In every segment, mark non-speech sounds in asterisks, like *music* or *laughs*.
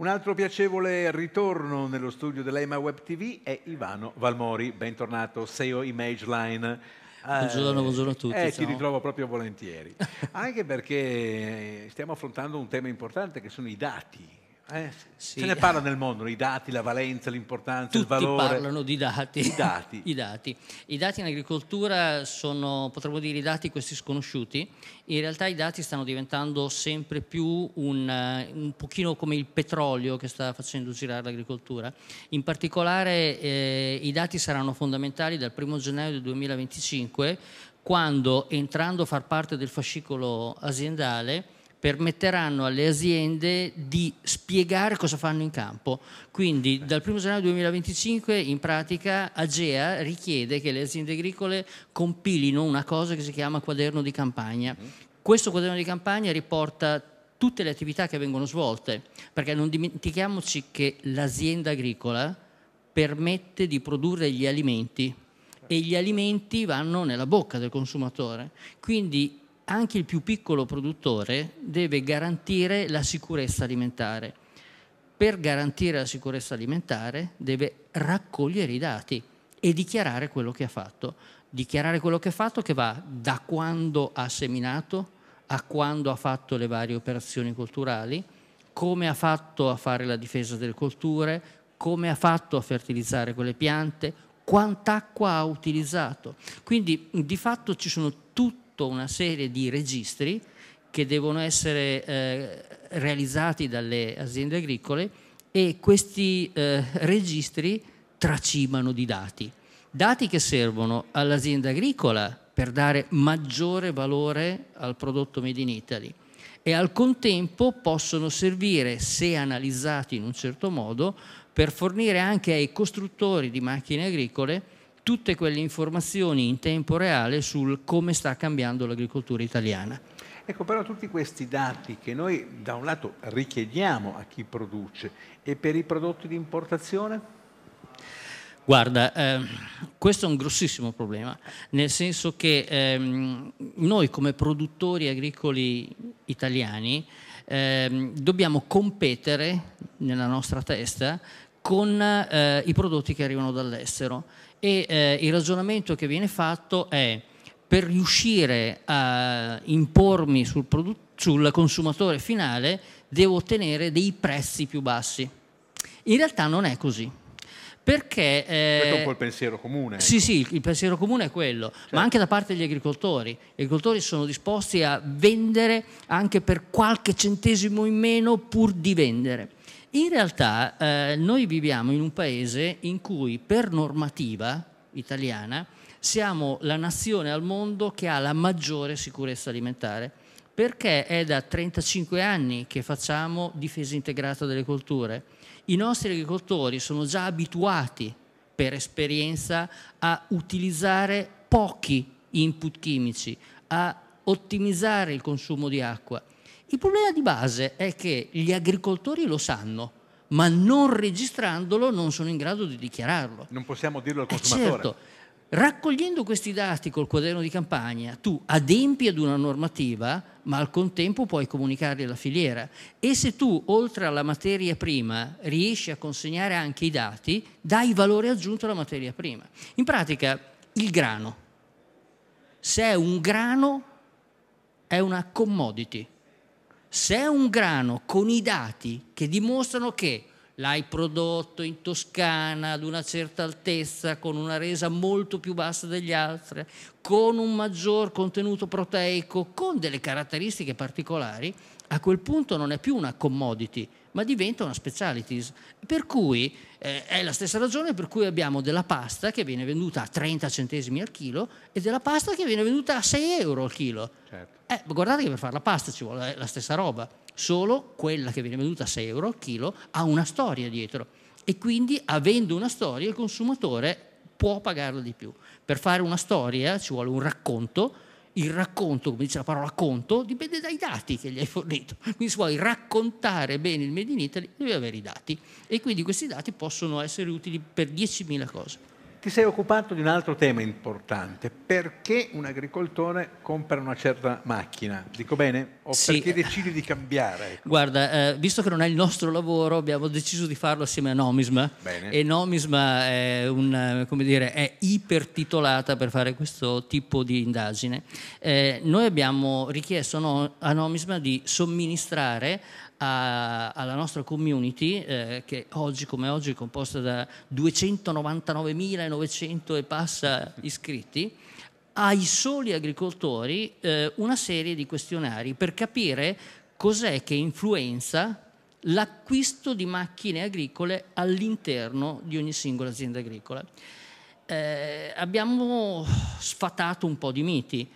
Un altro piacevole ritorno nello studio dell'EMA Web TV è Ivano Valmori, bentornato SEO Image Line. Buongiorno, eh, buongiorno a tutti. Eh, ti ritrovo proprio volentieri. *laughs* Anche perché eh, stiamo affrontando un tema importante che sono i dati, eh, sì. Se ne parla nel mondo, i dati, la valenza, l'importanza, Tutti il valore. Tutti parlano di dati. I dati. *laughs* I dati. I dati in agricoltura sono, potremmo dire, i dati questi sconosciuti. In realtà i dati stanno diventando sempre più un, eh, un pochino come il petrolio che sta facendo girare l'agricoltura. In particolare eh, i dati saranno fondamentali dal 1 gennaio del 2025 quando, entrando a far parte del fascicolo aziendale, permetteranno alle aziende di spiegare cosa fanno in campo. Quindi dal 1 gennaio 2025 in pratica Agea richiede che le aziende agricole compilino una cosa che si chiama quaderno di campagna. Questo quaderno di campagna riporta tutte le attività che vengono svolte, perché non dimentichiamoci che l'azienda agricola permette di produrre gli alimenti e gli alimenti vanno nella bocca del consumatore. Quindi anche il più piccolo produttore deve garantire la sicurezza alimentare. Per garantire la sicurezza alimentare deve raccogliere i dati e dichiarare quello che ha fatto. Dichiarare quello che ha fatto che va da quando ha seminato a quando ha fatto le varie operazioni culturali, come ha fatto a fare la difesa delle colture, come ha fatto a fertilizzare quelle piante, quant'acqua ha utilizzato. Quindi di fatto ci sono tutta una serie di registri che devono essere eh, realizzati dalle aziende agricole e questi eh, registri tracimano di dati, dati che servono all'azienda agricola per dare maggiore valore al prodotto Made in Italy e al contempo possono servire, se analizzati in un certo modo, per fornire anche ai costruttori di macchine agricole tutte quelle informazioni in tempo reale sul come sta cambiando l'agricoltura italiana. Ecco però tutti questi dati che noi da un lato richiediamo a chi produce e per i prodotti di importazione? Guarda, eh, questo è un grossissimo problema, nel senso che eh, noi come produttori agricoli italiani eh, dobbiamo competere nella nostra testa con eh, i prodotti che arrivano dall'estero e eh, il ragionamento che viene fatto è per riuscire a impormi sul, sul consumatore finale devo ottenere dei prezzi più bassi. In realtà non è così. Perché, eh, Questo è un po' il pensiero comune. Ecco. Sì, sì, il pensiero comune è quello, certo. ma anche da parte degli agricoltori. Gli agricoltori sono disposti a vendere anche per qualche centesimo in meno pur di vendere. In realtà eh, noi viviamo in un paese in cui per normativa italiana siamo la nazione al mondo che ha la maggiore sicurezza alimentare perché è da 35 anni che facciamo difesa integrata delle colture. I nostri agricoltori sono già abituati per esperienza a utilizzare pochi input chimici, a ottimizzare il consumo di acqua. Il problema di base è che gli agricoltori lo sanno, ma non registrandolo non sono in grado di dichiararlo. Non possiamo dirlo al eh, consumatore. Eh certo, raccogliendo questi dati col quaderno di campagna, tu adempi ad una normativa, ma al contempo puoi comunicarli alla filiera. E se tu, oltre alla materia prima, riesci a consegnare anche i dati, dai valore aggiunto alla materia prima. In pratica, il grano. Se è un grano, è una commodity se è un grano con i dati che dimostrano che l'hai prodotto in Toscana ad una certa altezza con una resa molto più bassa degli altri, con un maggior contenuto proteico, con delle caratteristiche particolari, a quel punto non è più una commodity, ma diventa una speciality. Per cui eh, è la stessa ragione per cui abbiamo della pasta che viene venduta a 30 centesimi al chilo e della pasta che viene venduta a 6 euro al chilo. Certo. Eh, guardate che per fare la pasta ci vuole la stessa roba, solo quella che viene venduta a 6 euro al chilo ha una storia dietro e quindi avendo una storia il consumatore può pagarla di più. Per fare una storia ci vuole un racconto, il racconto, come dice la parola conto, dipende dai dati che gli hai fornito. Quindi se vuoi raccontare bene il Made in Italy devi avere i dati e quindi questi dati possono essere utili per 10.000 cose ti sei occupato di un altro tema importante, perché un agricoltore compra una certa macchina, dico bene? O sì. perché decidi di cambiare? Ecco. Guarda, eh, visto che non è il nostro lavoro, abbiamo deciso di farlo assieme a Nomisma bene. e Nomisma è, un, eh, dire, è, ipertitolata per fare questo tipo di indagine. Eh, noi abbiamo richiesto a Nomisma di somministrare a, alla nostra community, eh, che oggi come oggi è composta da 299.900 e passa *laughs* iscritti, ai soli agricoltori eh, una serie di questionari per capire cos'è che influenza l'acquisto di macchine agricole all'interno di ogni singola azienda agricola. Eh, abbiamo sfatato un po' di miti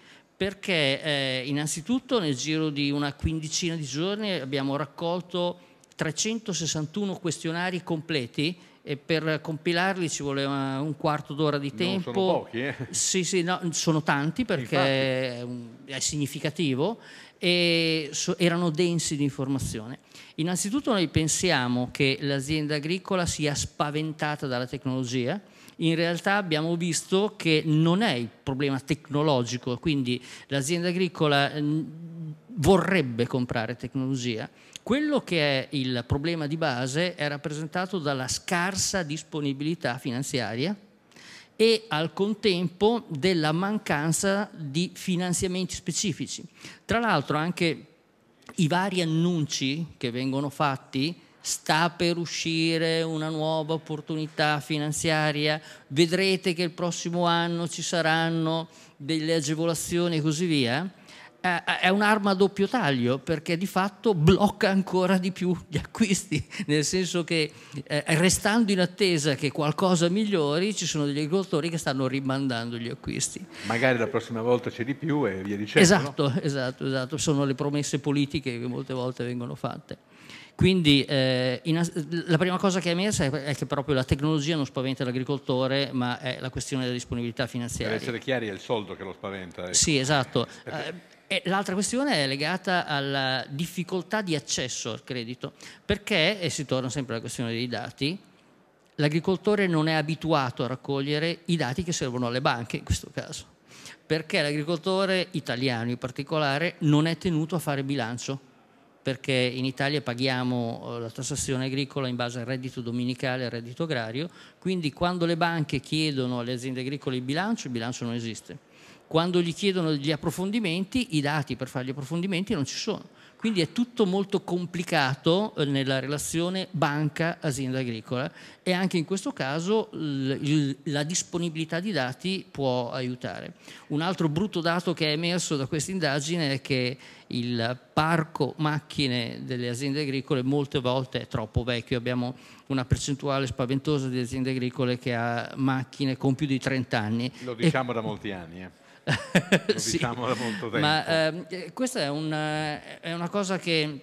perché eh, innanzitutto nel giro di una quindicina di giorni abbiamo raccolto 361 questionari completi e per compilarli ci voleva eh, un quarto d'ora di tempo. Non sono pochi, eh? Sì, sì, no, sono tanti perché Infatti. è significativo e so, erano densi di informazione. Innanzitutto noi pensiamo che l'azienda agricola sia spaventata dalla tecnologia, in realtà abbiamo visto che non è il problema tecnologico, quindi l'azienda agricola mm, vorrebbe comprare tecnologia. Quello che è il problema di base è rappresentato dalla scarsa disponibilità finanziaria e al contempo della mancanza di finanziamenti specifici. Tra l'altro anche i vari annunci che vengono fatti sta per uscire una nuova opportunità finanziaria, vedrete che il prossimo anno ci saranno delle agevolazioni e così via, eh, eh, è un'arma a doppio taglio perché di fatto blocca ancora di più gli acquisti, nel senso che eh, restando in attesa che qualcosa migliori ci sono degli agricoltori che stanno rimandando gli acquisti. Magari la prossima volta c'è di più e via dicendo. Esatto, no? esatto, esatto, sono le promesse politiche che molte volte vengono fatte. Quindi eh, in, la prima cosa che è emersa è che proprio la tecnologia non spaventa l'agricoltore, ma è la questione della disponibilità finanziaria. Per essere chiari, è il soldo che lo spaventa. Eh. Sì, esatto. Eh, eh, e l'altra questione è legata alla difficoltà di accesso al credito, perché, e si torna sempre alla questione dei dati, l'agricoltore non è abituato a raccogliere i dati che servono alle banche in questo caso, perché l'agricoltore italiano in particolare non è tenuto a fare bilancio perché in Italia paghiamo eh, la tassazione agricola in base al reddito dominicale e al reddito agrario, quindi quando le banche chiedono alle aziende agricole il bilancio, il bilancio non esiste. Quando gli chiedono gli approfondimenti, i dati per fare gli approfondimenti non ci sono quindi è tutto molto complicato eh, nella relazione banca-azienda agricola e anche in questo caso la disponibilità di dati può aiutare. Un altro brutto dato che è emerso da questa indagine è che il parco macchine delle aziende agricole molte volte è troppo vecchio, abbiamo una percentuale spaventosa di aziende agricole che ha macchine con più di 30 anni. Lo diciamo e... da molti anni. Eh. *laughs* *laughs* sì, ma ehm, eh, questa è una, eh, è una, cosa che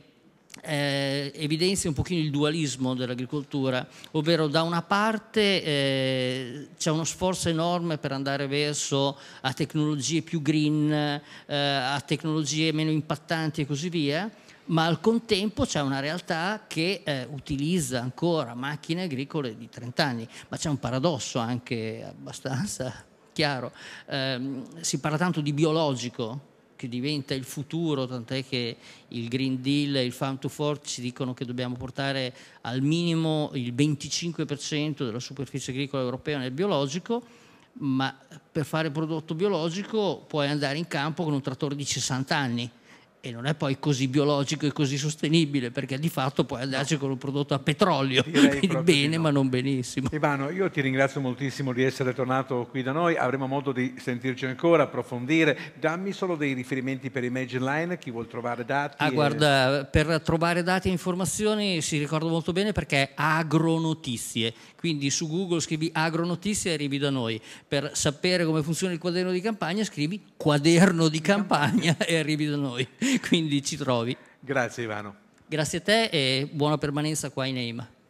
eh, evidenzia un pochino il dualismo dell'agricoltura, ovvero da una parte eh, c'è uno sforzo enorme per andare verso a tecnologie più green, eh, a tecnologie meno impattanti e così via, ma al contempo c'è una realtà che eh, utilizza ancora macchine agricole di 30 anni, ma c'è un paradosso anche abbastanza chiaro. Eh, si parla tanto di biologico, che diventa il futuro, tant'è che il Green Deal e il Farm to Fork ci dicono che dobbiamo portare al minimo il 25% della superficie agricola europea nel biologico, ma per fare prodotto biologico puoi andare in campo con un trattore di 60 anni e non è poi così biologico e così sostenibile perché di fatto puoi andarci con un prodotto a petrolio *laughs* bene no. ma non benissimo Ivano io ti ringrazio moltissimo di essere tornato qui da noi avremo modo di sentirci ancora approfondire dammi solo dei riferimenti per Imagine Line chi vuol trovare dati ah e... guarda per trovare dati e informazioni si ricorda molto bene perché è agronotizie quindi su Google scrivi agronotizie e arrivi da noi per sapere come funziona il quaderno di campagna scrivi quaderno di campagna e arrivi da noi, quindi ci trovi. Grazie Ivano. Grazie a te e buona permanenza qua in EIMA.